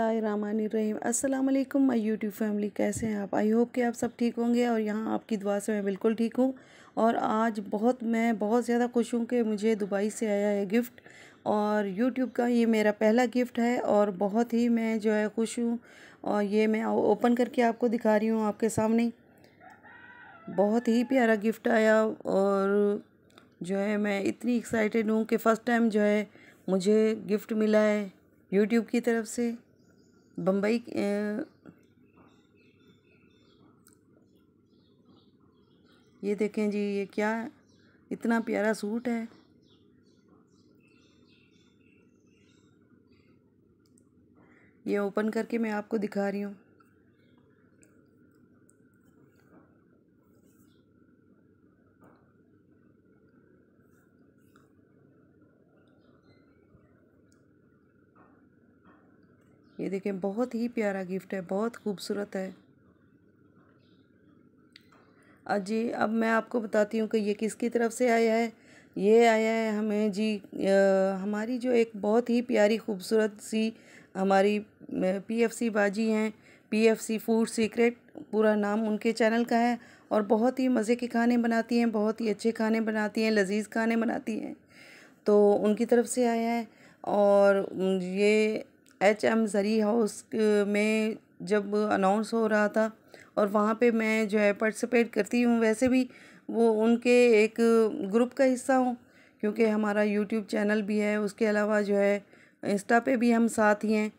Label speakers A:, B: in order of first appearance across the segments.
A: बसमीम अस्सलाम वालेकुम माय यूट्यूब फैमिली कैसे हैं आप आई होप कि आप सब ठीक होंगे और यहाँ आपकी दुआ से मैं बिल्कुल ठीक हूँ और आज बहुत मैं बहुत ज़्यादा खुश हूँ कि मुझे दुबई से आया है गिफ्ट और यूट्यूब का ये मेरा पहला गिफ्ट है और बहुत ही मैं जो है खुश हूँ और ये मैं ओपन करके आपको दिखा रही हूँ आपके सामने बहुत ही प्यारा गिफ्ट आया और जो है मैं इतनी एक्साइटेड हूँ कि फ़र्स्ट टाइम जो है मुझे गिफ्ट मिला है यूट्यूब की तरफ से बम्बई ये देखें जी ये क्या है इतना प्यारा सूट है ये ओपन करके मैं आपको दिखा रही हूँ ये देखें बहुत ही प्यारा गिफ्ट है बहुत खूबसूरत है जी अब मैं आपको बताती हूँ कि ये किसकी तरफ से आया है ये आया है हमें जी आ, हमारी जो एक बहुत ही प्यारी खूबसूरत सी हमारी पीएफसी बाजी हैं पीएफसी फूड सीक्रेट पूरा नाम उनके चैनल का है और बहुत ही मज़े के खाने बनाती हैं बहुत ही अच्छे खाने बनाती हैं लजीज खाने बनाती हैं तो उनकी तरफ से आया है और ये एच एम जरी हाउस में जब अनाउंस हो रहा था और वहाँ पे मैं जो है पार्टिसिपेट करती हूँ वैसे भी वो उनके एक ग्रुप का हिस्सा हूँ क्योंकि हमारा यूट्यूब चैनल भी है उसके अलावा जो है इंस्टा पे भी हम साथ ही हैं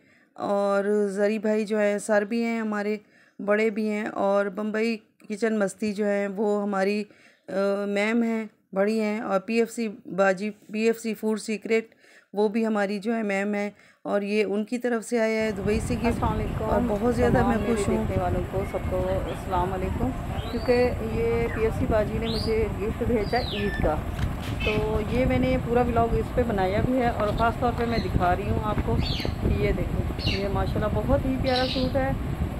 A: और जरी भाई जो है सर भी हैं हमारे बड़े भी हैं और बम्बई किचन मस्ती जो है वो हमारी मैम uh, हैं बड़ी हैं और पीएफसी बाजी पीएफसी फूड सीक्रेट वो भी हमारी जो है मैम है और ये उनकी तरफ से आया है दुबई तो से गिफ्ट और बहुत ज़्यादा मैं खुश हूँ देखने वालों को सबको अस्सलाम वालेकुम क्योंकि ये पीएससी बाजी ने मुझे गिफ्ट भेजा ईद का तो ये मैंने पूरा ब्लॉग इस पर बनाया भी है और ख़ास तौर पर मैं दिखा रही हूँ आपको कि ये देखो ये माशाल्लाह बहुत ही प्यारा सूट है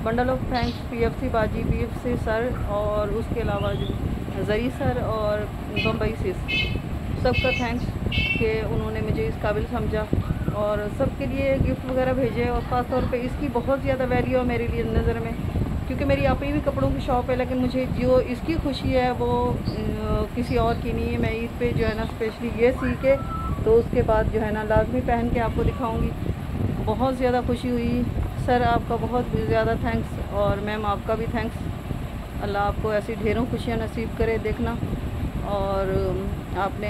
A: बंडल ऑफ थैंक्स सी बाजी सी सर और उसके अलावा जो जरी सर और बम्बई सिस सबका थैंक्स कि उन्होंने मुझे इस काबिल समझा और सबके लिए गिफ्ट वगैरह भेजे और ख़ास तौर पे इसकी बहुत ज़्यादा वैल्यू है मेरे लिए नज़र में क्योंकि मेरी अपनी भी कपड़ों की शॉप है लेकिन मुझे जो इसकी खुशी है वो किसी और की नहीं है मैं ईद पे जो है ना स्पेशली ये सी के तो उसके बाद जो है ना लाजमी पहन के आपको दिखाऊँगी बहुत ज़्यादा खुशी हुई सर आपका बहुत ज़्यादा थैंक्स और मैम आपका भी थैंक्स अल्लाह आपको ऐसी ढेरों खुशियाँ नसीब करे देखना और um, आपने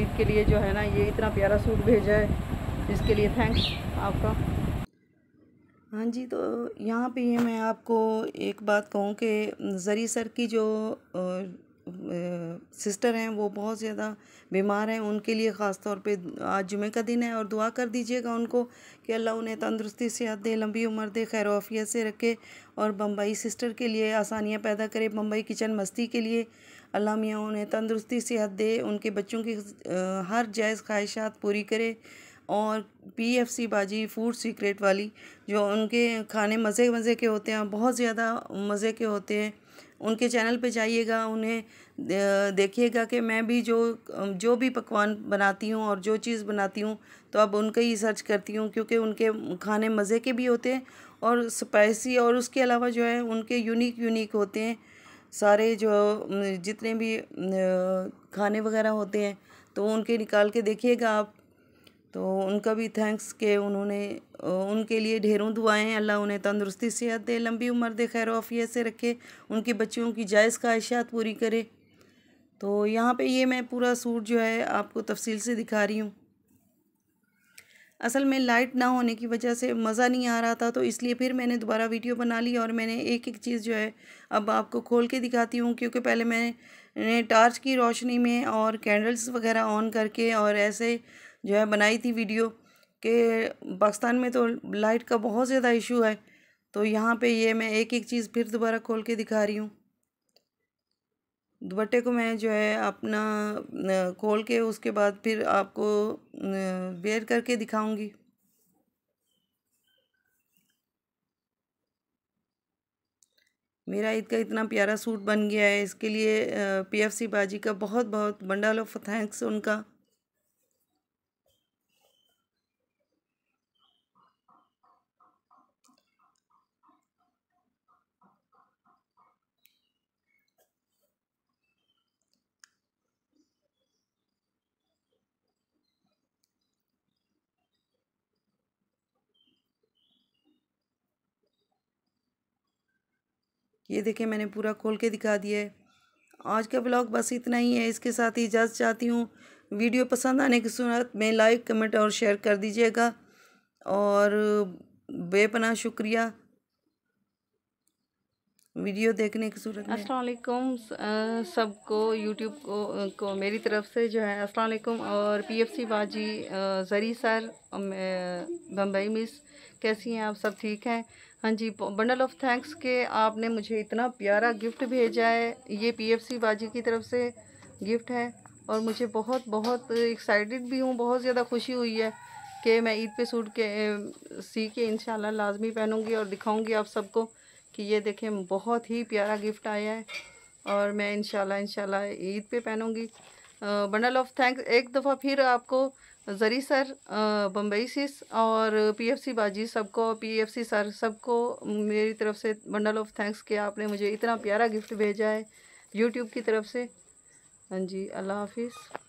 A: ईद के लिए जो है ना ये इतना प्यारा सूट भेजा है इसके लिए थैंक्स आपका हाँ जी तो यहाँ पे ये मैं आपको एक बात कहूँ कि जरी सर की जो सिस्टर हैं वो बहुत ज़्यादा बीमार हैं उनके लिए ख़ास तौर पे आज जुमे का दिन है और दुआ कर दीजिएगा उनको कि अल्लाह उन्हें तंदरुस्ती सेहत दे लंबी उम्र दे खैर वफियत से रखे और बम्बई सिस्टर के लिए आसानियाँ पैदा करे बम्बई किचन मस्ती के लिए अल्लाह मियाँ उन्हें तंदरुस्ती सेहत दे उनके बच्चों की हर जायज़ ख्वाहिशात पूरी करे और पी एफ सी बाजी फूड सीक्रेट वाली जो उनके खाने मज़े मज़े के होते हैं बहुत ज़्यादा मज़े के होते हैं उनके चैनल पे जाइएगा उन्हें देखिएगा कि मैं भी जो जो भी पकवान बनाती हूँ और जो चीज़ बनाती हूँ तो अब उनका ही सर्च करती हूँ क्योंकि उनके खाने मज़े के भी होते हैं और स्पाइसी और उसके अलावा जो है उनके यूनिक यूनिक होते हैं सारे जो जितने भी खाने वगैरह होते हैं तो उनके निकाल के देखिएगा आप तो उनका भी थैंक्स के उन्होंने उनके लिए ढेरों दुआएं अल्लाह उन्हें तंदुरुस्ती सेहत दे लंबी उम्र दे खैर वाफियत से रखे उनके बच्चों की जायज़ ख्वाहिशात पूरी करे तो यहाँ पे ये मैं पूरा सूट जो है आपको तफसील से दिखा रही हूँ असल में लाइट ना होने की वजह से मज़ा नहीं आ रहा था तो इसलिए फिर मैंने दोबारा वीडियो बना ली और मैंने एक एक चीज़ जो है अब आपको खोल के दिखाती हूँ क्योंकि पहले मैंने टार्च की रोशनी में और कैंडल्स वगैरह ऑन करके और ऐसे जो है बनाई थी वीडियो कि पाकिस्तान में तो लाइट का बहुत ज़्यादा इशू है तो यहाँ पे ये मैं एक एक चीज़ फिर दोबारा खोल के दिखा रही हूँ दुपट्टे को मैं जो है अपना खोल के उसके बाद फिर आपको बेयर करके दिखाऊंगी मेरा ईद का इतना प्यारा सूट बन गया है इसके लिए पीएफसी बाजी का बहुत बहुत बंडल ऑफ थैंक्स उनका ये देखिए मैंने पूरा खोल के दिखा दिया है आज का ब्लॉग बस इतना ही है इसके साथ ही इजाज़त चाहती हूँ वीडियो पसंद आने की सूरत में लाइक कमेंट और शेयर कर दीजिएगा और बेपना शुक्रिया वीडियो देखने की सूरत अस्सलाम वालेकुम सबको यूट्यूब को को मेरी तरफ से जो है अस्सलाम वालेकुम और पीएफसी बाजी जरी सर बम्बई मिस कैसी हैं आप सब ठीक हैं हाँ जी बंडल ऑफ थैंक्स के आपने मुझे इतना प्यारा गिफ्ट भेजा है ये पीएफसी बाजी की तरफ से गिफ्ट है और मुझे बहुत बहुत एक्साइटेड भी हूँ बहुत ज़्यादा खुशी हुई है कि मैं ईद पे सूट के सी के इन लाजमी पहनूँगी और दिखाऊँगी आप सबको कि ये देखें बहुत ही प्यारा गिफ्ट आया है और मैं इन इंशाल्लाह ईद पे पहनूँगी बंडल ऑफ थैंक्स एक दफ़ा फिर आपको जरी सर बम्बई सिस और पीएफसी बाजी सबको पीएफसी सर सबको मेरी तरफ से बंडल ऑफ थैंक्स कि आपने मुझे इतना प्यारा गिफ्ट भेजा है यूट्यूब की तरफ से हाँ जी अल्लाह हाफिज़